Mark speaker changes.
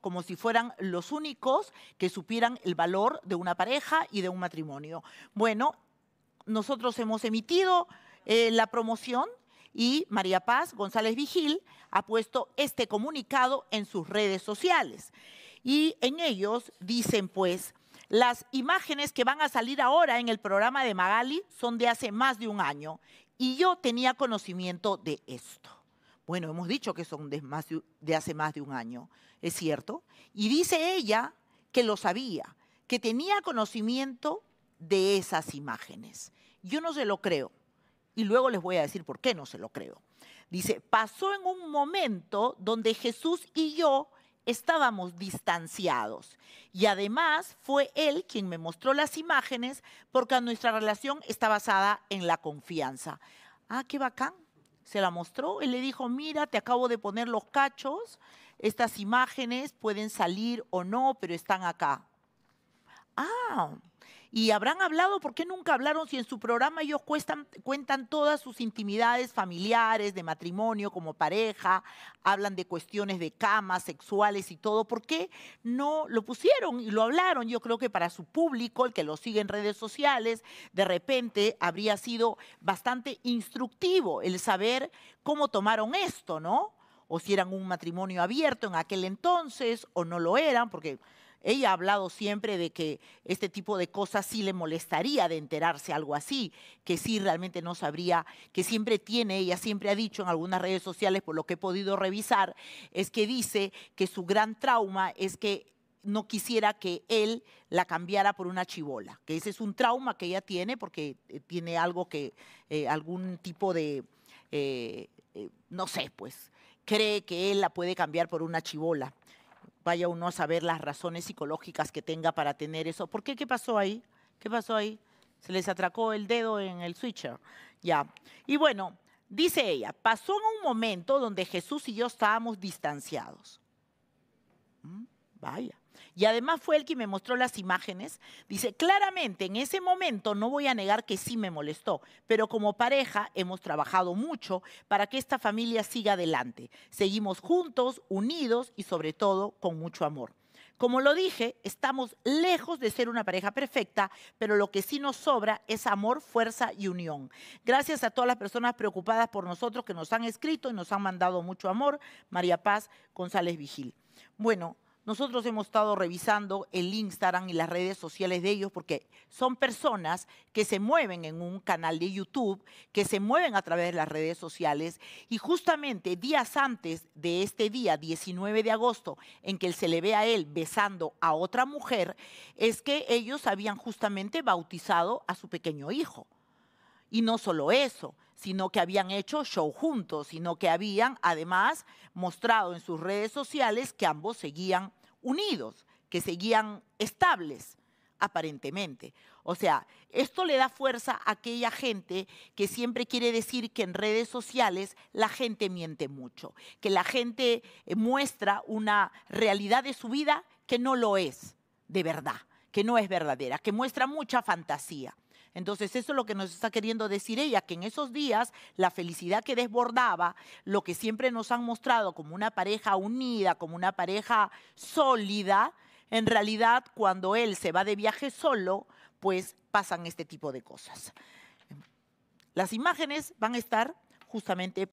Speaker 1: como si fueran los únicos que supieran el valor de una pareja y de un matrimonio. Bueno, nosotros hemos emitido eh, la promoción y María Paz González Vigil ha puesto este comunicado en sus redes sociales. Y en ellos dicen pues, las imágenes que van a salir ahora en el programa de Magali son de hace más de un año y yo tenía conocimiento de esto. Bueno, hemos dicho que son de, hace más de un año, es cierto. Y dice ella que lo sabía, que tenía conocimiento de esas imágenes. Yo no se lo creo. Y luego les voy a decir por qué no se lo creo. Dice, pasó en un momento donde Jesús y yo estábamos distanciados. Y además fue él quien me mostró las imágenes porque nuestra relación está basada en la confianza. Ah, qué bacán se la mostró y le dijo, mira, te acabo de poner los cachos, estas imágenes pueden salir o no, pero están acá. Ah, y habrán hablado, ¿por qué nunca hablaron si en su programa ellos cuentan todas sus intimidades familiares, de matrimonio, como pareja, hablan de cuestiones de camas, sexuales y todo? ¿Por qué no lo pusieron y lo hablaron? Yo creo que para su público, el que lo sigue en redes sociales, de repente habría sido bastante instructivo el saber cómo tomaron esto, ¿no? O si eran un matrimonio abierto en aquel entonces o no lo eran, porque ella ha hablado siempre de que este tipo de cosas sí le molestaría de enterarse algo así, que sí realmente no sabría, que siempre tiene, ella siempre ha dicho en algunas redes sociales, por lo que he podido revisar, es que dice que su gran trauma es que no quisiera que él la cambiara por una chivola, que ese es un trauma que ella tiene porque eh, tiene algo que, eh, algún tipo de, eh, no sé, pues cree que él la puede cambiar por una chivola vaya uno a saber las razones psicológicas que tenga para tener eso. ¿Por qué? ¿Qué pasó ahí? ¿Qué pasó ahí? Se les atracó el dedo en el switcher. Ya. Y bueno, dice ella, pasó en un momento donde Jesús y yo estábamos distanciados. Mm, vaya y además fue el que me mostró las imágenes, dice, claramente en ese momento no voy a negar que sí me molestó, pero como pareja hemos trabajado mucho para que esta familia siga adelante. Seguimos juntos, unidos y sobre todo con mucho amor. Como lo dije, estamos lejos de ser una pareja perfecta, pero lo que sí nos sobra es amor, fuerza y unión. Gracias a todas las personas preocupadas por nosotros que nos han escrito y nos han mandado mucho amor. María Paz González Vigil. Bueno, nosotros hemos estado revisando el Instagram y las redes sociales de ellos porque son personas que se mueven en un canal de YouTube, que se mueven a través de las redes sociales y justamente días antes de este día, 19 de agosto, en que se le ve a él besando a otra mujer, es que ellos habían justamente bautizado a su pequeño hijo. Y no solo eso, sino que habían hecho show juntos, sino que habían además mostrado en sus redes sociales que ambos seguían unidos, que seguían estables, aparentemente. O sea, esto le da fuerza a aquella gente que siempre quiere decir que en redes sociales la gente miente mucho, que la gente eh, muestra una realidad de su vida que no lo es de verdad, que no es verdadera, que muestra mucha fantasía. Entonces, eso es lo que nos está queriendo decir ella, que en esos días la felicidad que desbordaba, lo que siempre nos han mostrado como una pareja unida, como una pareja sólida, en realidad cuando él se va de viaje solo, pues pasan este tipo de cosas. Las imágenes van a estar justamente